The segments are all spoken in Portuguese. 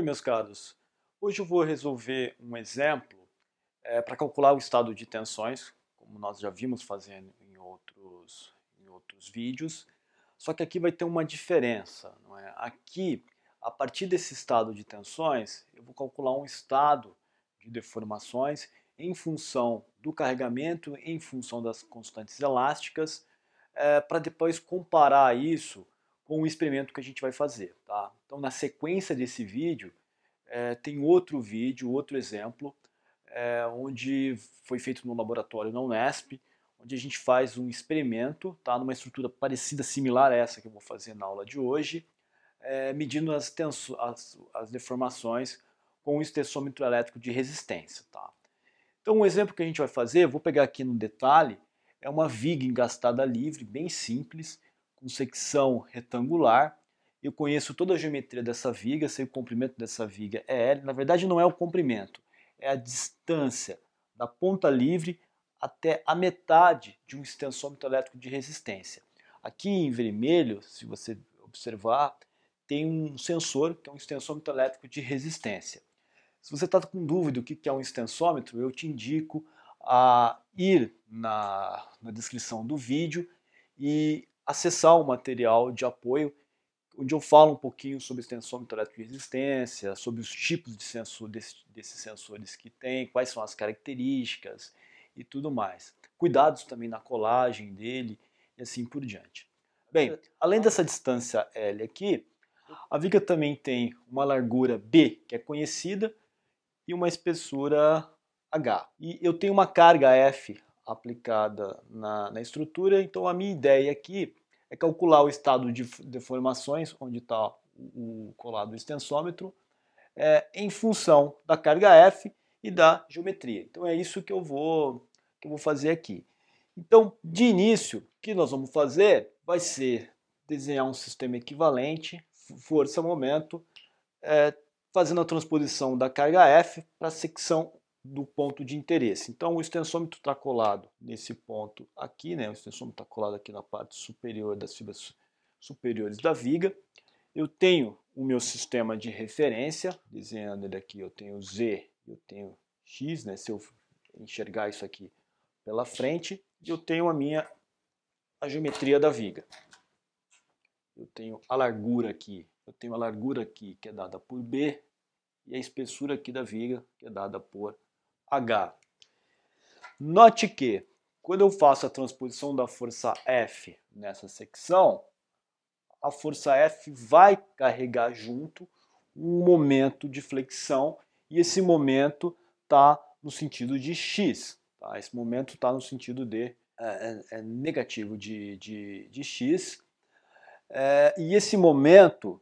Oi, meus caros. Hoje eu vou resolver um exemplo é, eh, para calcular o estado de tensões, como nós já vimos fazendo em outros, em outros vídeos. Só que aqui vai ter uma diferença. Não é? Aqui, a partir desse estado de tensões, eu vou calcular um estado de deformações em função do carregamento, em função das constantes elásticas, é, eh, para depois comparar isso com o experimento que a gente vai fazer. Tá? Então, na sequência desse vídeo, é, tem outro vídeo, outro exemplo, é, onde foi feito no laboratório na Unesp, onde a gente faz um experimento, tá, numa estrutura parecida, similar a essa que eu vou fazer na aula de hoje, é, medindo as, as, as, deformações com um extensômetro elétrico de resistência. Tá? Então, um exemplo que a gente vai fazer, vou pegar aqui no detalhe, é uma viga engastada livre, bem simples, com secção retangular. Eu conheço toda a geometria dessa viga, sei o comprimento dessa viga é L. Na verdade, não é o comprimento, é a distância da ponta livre até a metade de um extensômetro elétrico de resistência. Aqui em vermelho, se você observar, tem um sensor que é um extensômetro elétrico de resistência. Se você está com dúvida o que é um extensômetro, eu te indico a ir na, na descrição do vídeo e acessar o material de apoio, onde eu falo um pouquinho sobre extensômetro elétrico de resistência, sobre os tipos de sensor, desse, desses sensores que tem, quais são as características e tudo mais. Cuidados também na colagem dele e assim por diante. Bem, além dessa distância L aqui, a viga também tem uma largura B, que é conhecida, e uma espessura H. E eu tenho uma carga F aplicada na, na estrutura, então a minha ideia aqui é calcular o estado de deformações, onde está o colado extensômetro, é, em função da carga F e da geometria. Então é isso que eu vou, que eu vou fazer aqui. Então, de início, o que nós vamos fazer vai ser desenhar um sistema equivalente, força-momento, é, fazendo a transposição da carga F para a secção do ponto de interesse. Então o extensômetro está colado nesse ponto aqui, né? o extensômetro está colado aqui na parte superior das fibras superiores da viga. Eu tenho o meu sistema de referência, desenhando ele aqui, eu tenho Z, eu tenho X, né? se eu enxergar isso aqui pela frente, eu tenho a minha a geometria da viga. Eu tenho a largura aqui, eu tenho a largura aqui que é dada por B, e a espessura aqui da viga que é dada por H. Note que, quando eu faço a transposição da força F nessa secção, a força F vai carregar junto um momento de flexão e esse momento está no sentido de x. Tá? Esse momento está no sentido de é, é, é negativo de, de, de x. É, e esse momento,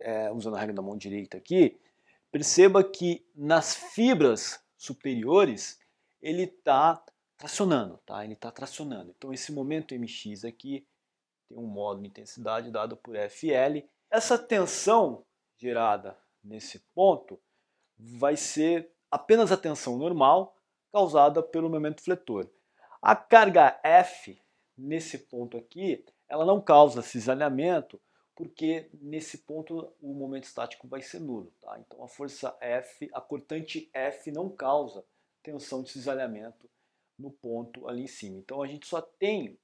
é, usando a regra da mão direita aqui, perceba que nas fibras superiores, ele está tracionando, tá? Ele está tracionando. Então esse momento mx aqui tem um módulo de intensidade dado por FL. Essa tensão gerada nesse ponto vai ser apenas a tensão normal causada pelo momento fletor. A carga F nesse ponto aqui, ela não causa cisalhamento, porque nesse ponto o momento estático vai ser nulo. Tá? Então a força F, a cortante F não causa tensão de cisalhamento no ponto ali em cima. Então a gente só tem,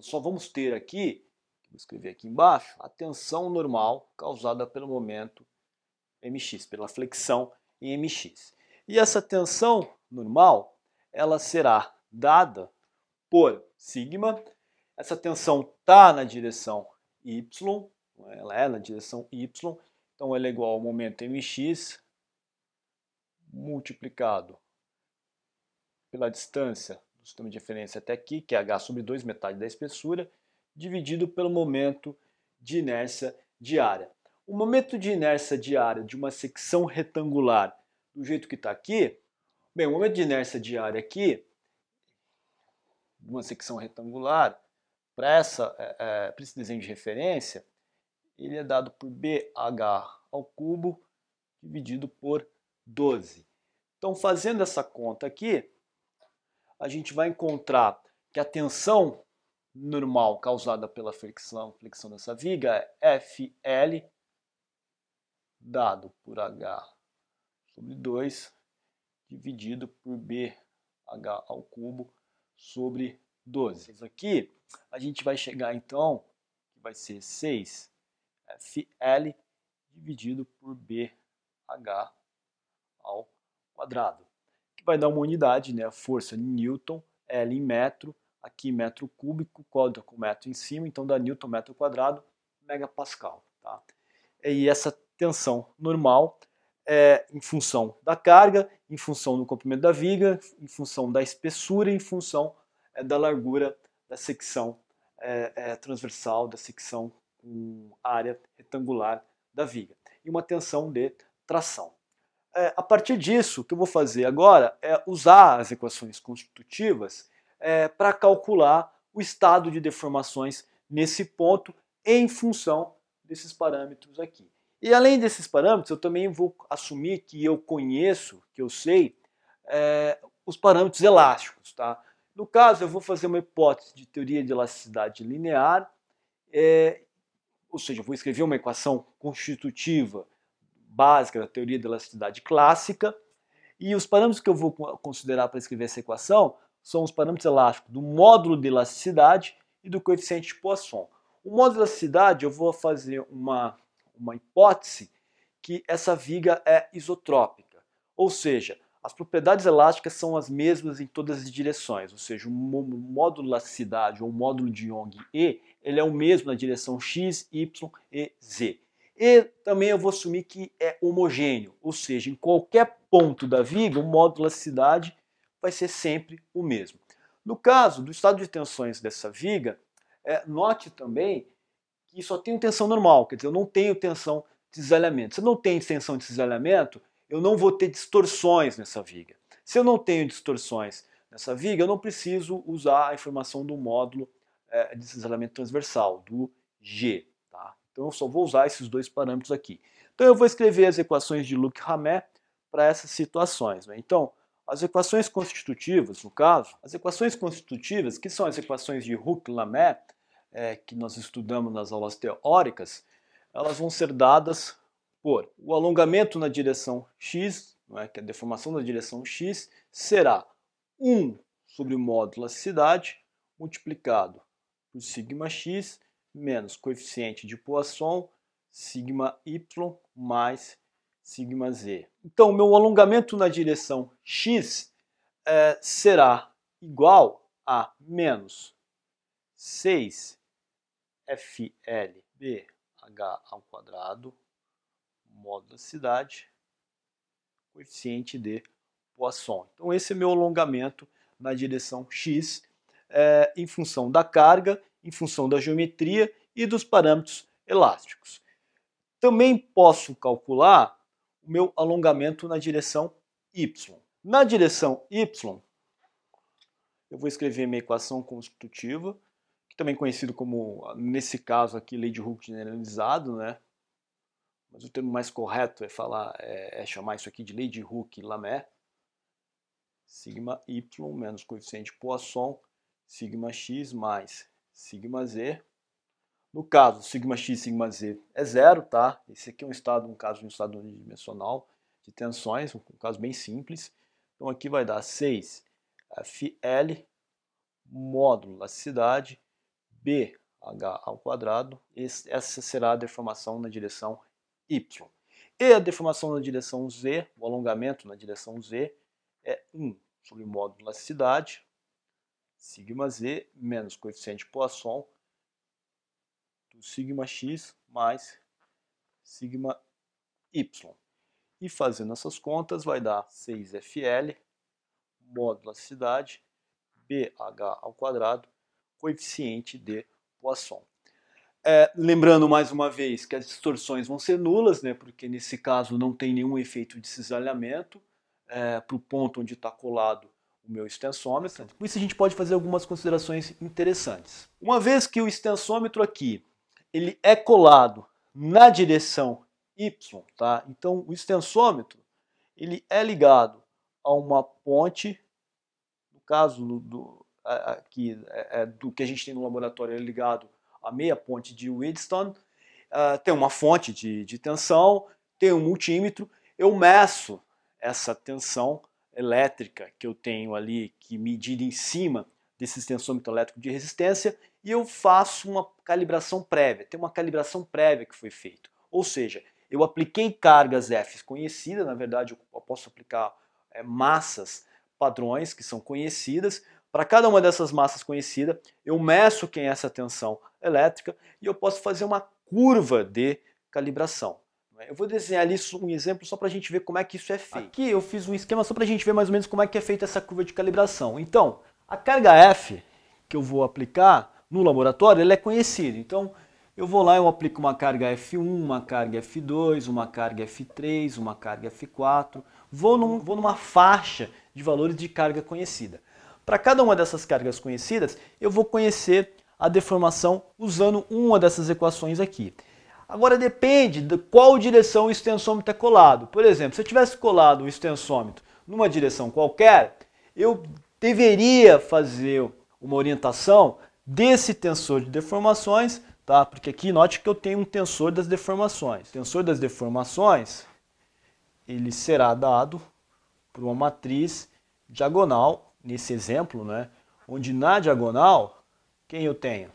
só vamos ter aqui, vou escrever aqui embaixo, a tensão normal causada pelo momento MX, pela flexão em MX. E essa tensão normal, ela será dada por sigma, essa tensão está na direção y, então, ela é na direção y, então ela é igual ao momento mx multiplicado pela distância do sistema de referência até aqui, que é h sobre 2, metade da espessura, dividido pelo momento de inércia diária. O momento de inércia diária de uma secção retangular, do jeito que está aqui, bem, o momento de inércia diária aqui, de uma secção retangular, para é, eh, eh, esse desenho de referência, ele é dado por BH ao cubo dividido por 12. Então, fazendo essa conta aqui, a gente vai encontrar que a tensão normal causada pela flexão, flexão dessa viga é FL dado por H sobre 2 dividido por BH ao cubo sobre 12. Aqui a gente vai chegar então, que vai ser 6 FL é dividido por BH ao quadrado, que vai dar uma unidade, né, a força em Newton, L em metro, aqui metro cúbico, código com metro em cima, então dá Newton metro quadrado, megapascal. Tá? E essa tensão normal é em função da carga, em função do comprimento da viga, em função da espessura, em função é, da largura da secção é, é, transversal, da secção com área retangular da viga e uma tensão de tração. É, a partir disso, o que eu vou fazer agora é usar as equações constitutivas é, para calcular o estado de deformações nesse ponto em função desses parâmetros aqui. E além desses parâmetros, eu também vou assumir que eu conheço, que eu sei, é, os parâmetros elásticos. Tá? No caso, eu vou fazer uma hipótese de teoria de elasticidade linear é, ou seja, vou escrever uma equação constitutiva básica da teoria da elasticidade clássica, e os parâmetros que eu vou considerar para escrever essa equação são os parâmetros elásticos do módulo de elasticidade e do coeficiente de Poisson. O módulo de elasticidade, eu vou fazer uma, uma hipótese que essa viga é isotrópica, ou seja, as propriedades elásticas são as mesmas em todas as direções, ou seja, o módulo de elasticidade ou o módulo de Young E ele é o mesmo na direção x, y e z. E também eu vou assumir que é homogêneo, ou seja, em qualquer ponto da viga, o módulo de elasticidade vai ser sempre o mesmo. No caso do estado de tensões dessa viga, é, note também que só tenho tensão normal, quer dizer, eu não tenho tensão de cisalhamento. Se eu não tenho tensão de cisalhamento, eu não vou ter distorções nessa viga. Se eu não tenho distorções nessa viga, eu não preciso usar a informação do módulo é, de transversal, do G. Tá? Então eu só vou usar esses dois parâmetros aqui. Então eu vou escrever as equações de luc ramé para essas situações. Né? Então, as equações constitutivas, no caso, as equações constitutivas, que são as equações de Hooke-Lamé, é, que nós estudamos nas aulas teóricas, elas vão ser dadas por o alongamento na direção x, é, que a deformação na direção x será 1 sobre o módulo cidade multiplicado sigma x menos coeficiente de Poisson, sigma y mais sigma z. Então, meu alongamento na direção x é, será igual a menos 6 FLBH H ao quadrado, modo da cidade, coeficiente de Poisson. Então esse é meu alongamento na direção x, é, em função da carga, em função da geometria e dos parâmetros elásticos. Também posso calcular o meu alongamento na direção y. Na direção y, eu vou escrever minha equação constitutiva, que também é conhecido como, nesse caso aqui, lei de Hooke generalizado, né? Mas o termo mais correto é falar, é, é chamar isso aqui de lei de Hooke-Lamé. Sigma y menos coeficiente Poisson sigma x mais sigma z. No caso, sigma x sigma z é zero, tá? Esse aqui é um estado, um caso de um estado unidimensional de tensões, um caso bem simples. Então aqui vai dar 6 FL módulo elasticidade BH ao quadrado. Essa será a deformação na direção y. E a deformação na direção z, o alongamento na direção z, é 1 sobre módulo elasticidade sigma z menos coeficiente Poisson do sigma x mais sigma y. E fazendo essas contas vai dar 6FL módulo cidade BH ao quadrado coeficiente de Poisson. É, lembrando mais uma vez que as distorções vão ser nulas, né, porque nesse caso não tem nenhum efeito de cisalhamento é, para o ponto onde está colado o meu extensômetro. Com isso a gente pode fazer algumas considerações interessantes. Uma vez que o extensômetro aqui ele é colado na direção y, tá? Então o extensômetro ele é ligado a uma ponte, no caso do, do aqui é, é, do que a gente tem no laboratório é ligado à meia ponte de Wheatstone, uh, tem uma fonte de, de tensão, tem um multímetro, eu meço essa tensão elétrica que eu tenho ali, que medida em cima desse tensômetro elétrico de resistência, e eu faço uma calibração prévia. Tem uma calibração prévia que foi feita. Ou seja, eu apliquei cargas F conhecidas, na verdade eu posso aplicar é, massas padrões que são conhecidas. Para cada uma dessas massas conhecidas, eu meço quem é essa tensão elétrica e eu posso fazer uma curva de calibração. Né? Eu vou desenhar ali um exemplo só para a gente ver como é que isso é feito. Aqui eu fiz um esquema só para a gente ver mais ou menos como é que é feita essa curva de calibração. Então, a carga F que eu vou aplicar no laboratório, ela é conhecida. Então, eu vou lá, eu aplico uma carga F1, uma carga F2, uma carga F3, uma carga F4. Vou, num, vou numa faixa de valores de carga conhecida. Para cada uma dessas cargas conhecidas, eu vou conhecer a deformação usando uma dessas equações aqui. Agora depende de qual direção o extensômetro é colado. Por exemplo, se eu tivesse colado o extensômetro numa direção qualquer, eu deveria fazer uma orientação desse tensor de deformações, tá? Porque aqui note que eu tenho um tensor das deformações. O tensor das deformações ele será dado por uma matriz diagonal, nesse exemplo, né? Onde na diagonal, quem eu tenho?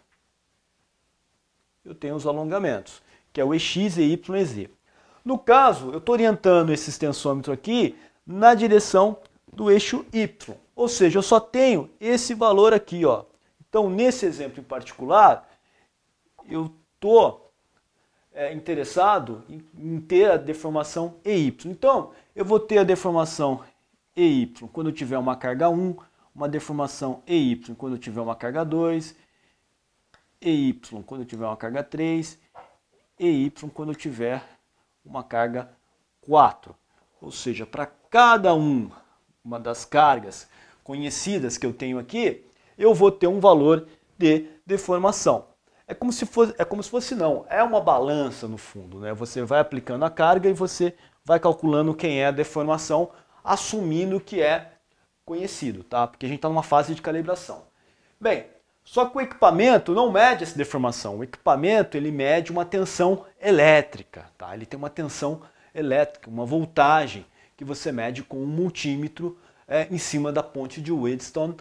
Eu tenho os alongamentos que é o EX, EY e Z. No caso, eu estou orientando esse tensômetro aqui na direção do eixo Y, ou seja, eu só tenho esse valor aqui. Ó. Então, nesse exemplo em particular, eu estou é, interessado em, em ter a deformação EY. Então, eu vou ter a deformação EY quando eu tiver uma carga 1, uma deformação EY quando eu tiver uma carga 2, EY quando eu tiver uma carga 3 e Y quando eu tiver uma carga 4. Ou seja, para cada um, uma das cargas conhecidas que eu tenho aqui, eu vou ter um valor de deformação. É como se fosse, é como se fosse não, é uma balança no fundo, né? Você vai aplicando a carga e você vai calculando quem é a deformação, assumindo que é conhecido, tá? Porque a gente está numa fase de calibração. Bem, só que o equipamento não mede essa deformação. O equipamento ele mede uma tensão elétrica, tá? Ele tem uma tensão elétrica, uma voltagem que você mede com um multímetro é, em cima da ponte de Wheatstone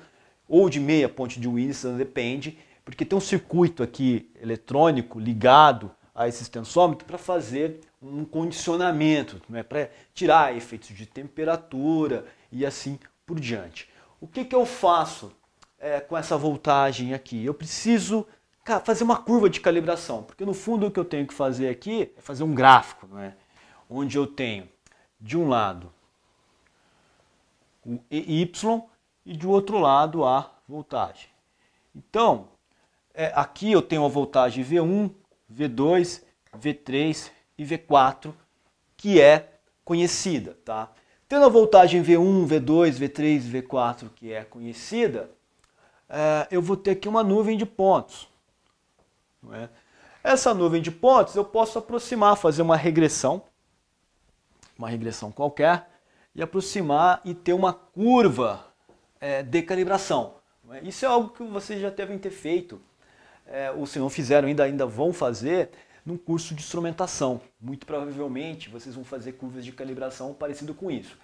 ou de meia ponte de Wheatstone, depende, porque tem um circuito aqui eletrônico ligado a esse tensômetro para fazer um condicionamento, né, para tirar efeitos de temperatura e assim por diante. O que, que eu faço é, com essa voltagem aqui? Eu preciso fazer uma curva de calibração, porque no fundo o que eu tenho que fazer aqui é fazer um gráfico, não é? onde eu tenho de um lado o EY e de outro lado a voltagem. Então, é, aqui eu tenho a voltagem V1, V2, V3 e V4, que é conhecida. Tá? Tendo a voltagem V1, V2, V3 e V4 que é conhecida, é, eu vou ter aqui uma nuvem de pontos. É? Essa nuvem de pontos eu posso aproximar, fazer uma regressão, uma regressão qualquer, e aproximar e ter uma curva é, de calibração. É? Isso é algo que vocês já devem ter feito, é, ou se não fizeram ainda, ainda vão fazer, num curso de instrumentação. Muito provavelmente vocês vão fazer curvas de calibração parecido com isso.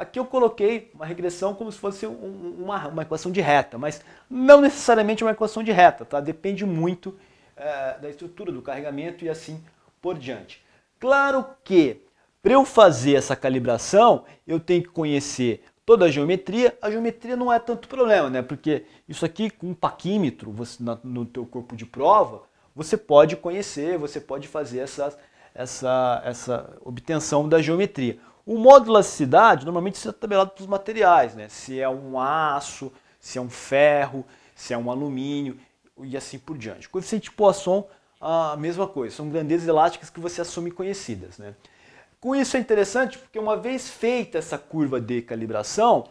Aqui eu coloquei uma regressão como se fosse um, uma, uma, equação de reta, mas não necessariamente uma equação de reta, tá? Depende muito é, da estrutura do carregamento e assim por diante. Claro que para eu fazer essa calibração, eu tenho que conhecer toda a geometria. A geometria não é tanto problema, né? Porque isso aqui com um paquímetro você, no teu corpo de prova, você pode conhecer, você pode fazer essa essa, essa obtenção da geometria. O modo de elasticidade normalmente está é tabelado para os materiais, né? se é um aço, se é um ferro, se é um alumínio e assim por diante. O coeficiente Poisson, a mesma coisa, são grandezas elásticas que você assume conhecidas. Né? Com isso é interessante porque uma vez feita essa curva de calibração,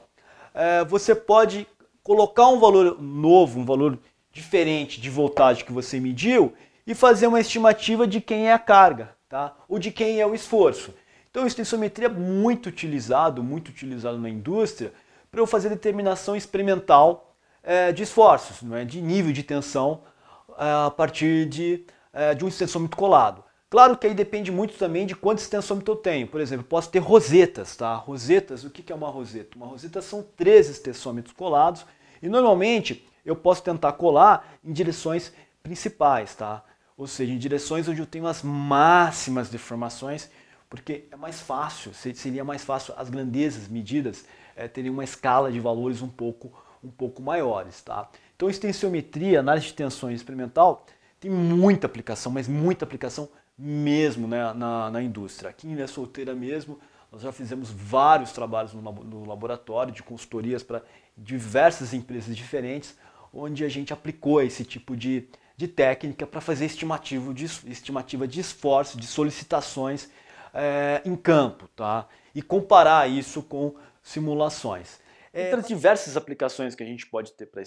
é, você pode colocar um valor novo, um valor diferente de voltagem que você mediu e fazer uma estimativa de quem é a carga, tá? ou de quem é o esforço. Então, extensometria é muito utilizado, muito utilizado na indústria para eu fazer determinação experimental é, de esforços, não é? de nível de tensão é, a partir de, é, de um extensômetro colado. Claro que aí depende muito também de quantos extensômetros eu tenho. Por exemplo, posso ter rosetas, tá? Rosetas, o que é uma roseta? Uma roseta são três extensômetros colados e normalmente eu posso tentar colar em direções principais, tá? Ou seja, em direções onde eu tenho as máximas deformações porque é mais fácil, seria mais fácil as grandezas medidas é, terem uma escala de valores um pouco, um pouco maiores. Tá? Então, extensiometria, análise de tensões experimental, tem muita aplicação, mas muita aplicação mesmo né, na, na indústria. Aqui em Ilha Solteira mesmo, nós já fizemos vários trabalhos no, no laboratório de consultorias para diversas empresas diferentes, onde a gente aplicou esse tipo de, de técnica para fazer estimativo de, estimativa de esforço, de solicitações é, em campo, tá? E comparar isso com simulações. É, Entre as diversas aplicações que a gente pode ter para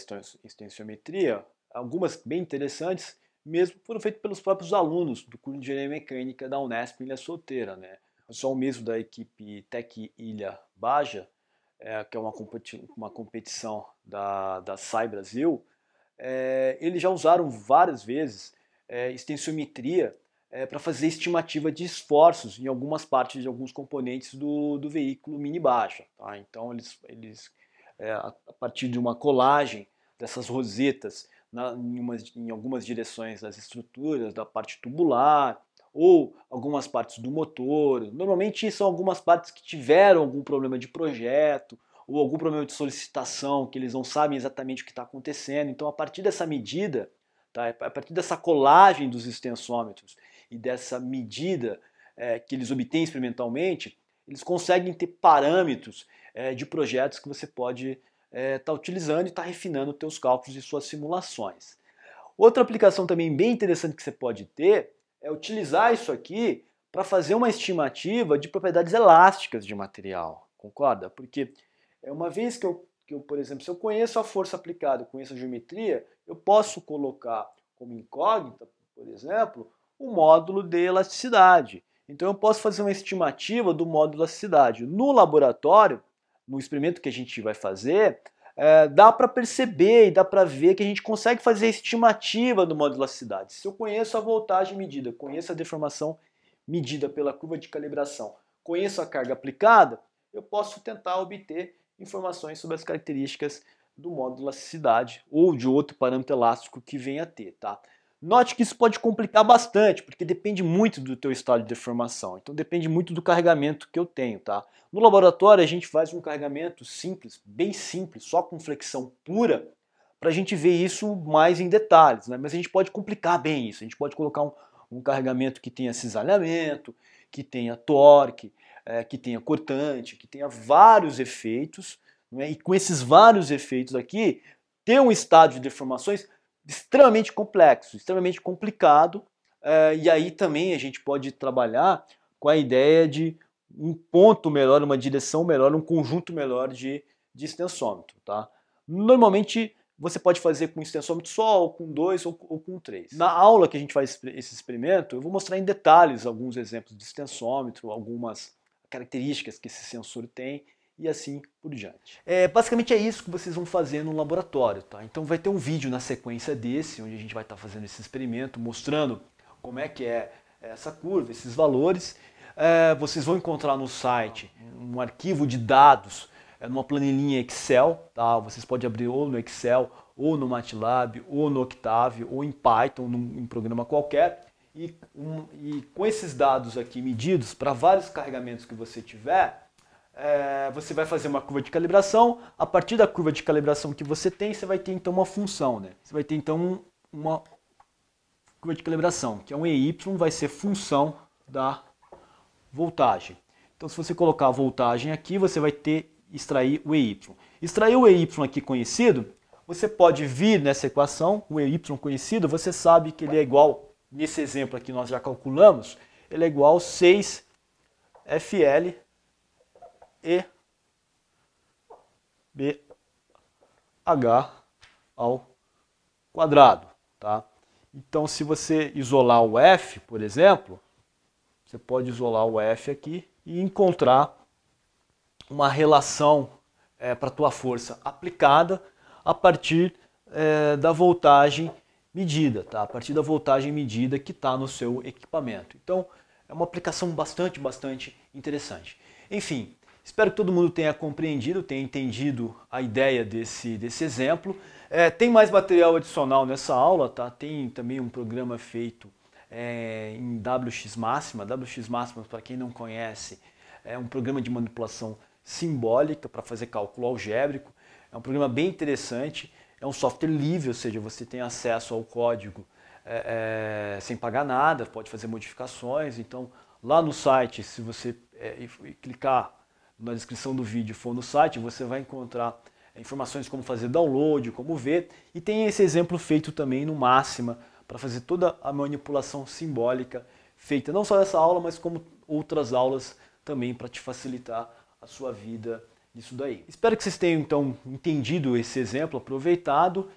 extensiometria, algumas bem interessantes, mesmo foram feitas pelos próprios alunos do curso de Engenharia Mecânica da Unesp Ilha Solteira. Né? O mesmo da equipe Tec Ilha Baja, é, que é uma, competi uma competição da, da SAI Brasil, é, eles já usaram várias vezes é, extensiometria é, para fazer estimativa de esforços em algumas partes de alguns componentes do, do veículo mini baixa. Tá? Então eles, eles é, a partir de uma colagem dessas rosetas na, em, umas, em algumas direções das estruturas, da parte tubular, ou algumas partes do motor. Normalmente são algumas partes que tiveram algum problema de projeto ou algum problema de solicitação que eles não sabem exatamente o que está acontecendo. Então, a partir dessa medida, tá, a partir dessa colagem dos extensômetros e dessa medida é, que eles obtêm experimentalmente, eles conseguem ter parâmetros é, de projetos que você pode estar é, tá utilizando e estar tá refinando seus cálculos e suas simulações. Outra aplicação também bem interessante que você pode ter é utilizar isso aqui para fazer uma estimativa de propriedades elásticas de material, concorda? Porque é uma vez que eu, que eu, por exemplo, se eu conheço a força aplicada, conheço a geometria, eu posso colocar como incógnita, por exemplo, o módulo de elasticidade. Então eu posso fazer uma estimativa do módulo de elasticidade. No laboratório, no experimento que a gente vai fazer, é, dá para perceber e dá para ver que a gente consegue fazer a estimativa do módulo de elasticidade. Se eu conheço a voltagem medida, conheço a deformação medida pela curva de calibração, conheço a carga aplicada, eu posso tentar obter informações sobre as características do módulo de elasticidade ou de outro parâmetro elástico que venha a ter, tá? Note que isso pode complicar bastante, porque depende muito do teu estado de deformação. Então depende muito do carregamento que eu tenho, tá? No laboratório a gente faz um carregamento simples, bem simples, só com flexão pura, para a gente ver isso mais em detalhes, né? Mas a gente pode complicar bem isso. A gente pode colocar um, um carregamento que tenha cisalhamento, que tenha torque, é, que tenha cortante, que tenha vários efeitos. Né? E com esses vários efeitos aqui, ter um estado de deformações extremamente complexo, extremamente complicado, é, e aí também a gente pode trabalhar com a ideia de um ponto melhor, uma direção melhor, um conjunto melhor de, de extensômetro. Tá? Normalmente você pode fazer com extensômetro só, ou com dois, ou, ou com três. Na aula que a gente faz esse experimento, eu vou mostrar em detalhes alguns exemplos de extensômetro, algumas características que esse sensor tem e assim por diante. É, basicamente é isso que vocês vão fazer no laboratório, tá? Então vai ter um vídeo na sequência desse, onde a gente vai estar tá fazendo esse experimento, mostrando como é que é essa curva, esses valores. É, vocês vão encontrar no site um arquivo de dados, é, numa planilhinha Excel, tá? Vocês podem abrir ou no Excel, ou no MATLAB, ou no Octave, ou em Python, num, em programa qualquer. E, um, e com esses dados aqui medidos para vários carregamentos que você tiver, é, você vai fazer uma curva de calibração. A partir da curva de calibração que você tem, você vai ter então uma função. Né? Você vai ter então uma curva de calibração, que é um EY, vai ser função da voltagem. Então se você colocar a voltagem aqui, você vai ter extrair o EY. Extrair o EY aqui conhecido, você pode vir nessa equação, o EY conhecido, você sabe que ele é igual, nesse exemplo aqui nós já calculamos, ele é igual a 6FL e B H ao quadrado, tá? Então, se você isolar o F, por exemplo, você pode isolar o F aqui e encontrar uma relação é, para a tua força aplicada a partir é, da voltagem medida, tá? A partir da voltagem medida que está no seu equipamento. Então, é uma aplicação bastante, bastante interessante. Enfim, Espero que todo mundo tenha compreendido, tenha entendido a ideia desse, desse exemplo. É, tem mais material adicional nessa aula, tá? Tem também um programa feito é, em WX Máxima. WX Máxima, para quem não conhece, é um programa de manipulação simbólica para fazer cálculo algébrico. É um programa bem interessante, é um software livre, ou seja, você tem acesso ao código é, é, sem pagar nada, pode fazer modificações. Então, lá no site, se você é, clicar na descrição do vídeo for no site, você vai encontrar é, informações como fazer download, como ver, e tem esse exemplo feito também no Máxima, para fazer toda a manipulação simbólica feita não só nessa aula, mas como outras aulas também para te facilitar a sua vida nisso daí. Espero que vocês tenham então entendido esse exemplo, aproveitado.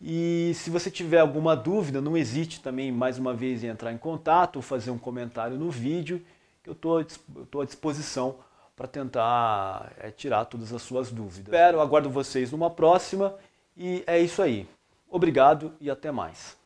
E se você tiver alguma dúvida, não hesite também mais uma vez em entrar em contato, ou fazer um comentário no vídeo, que eu estou à disposição para tentar é, tirar todas as suas dúvidas. Espero, aguardo vocês numa próxima e é isso aí. Obrigado e até mais.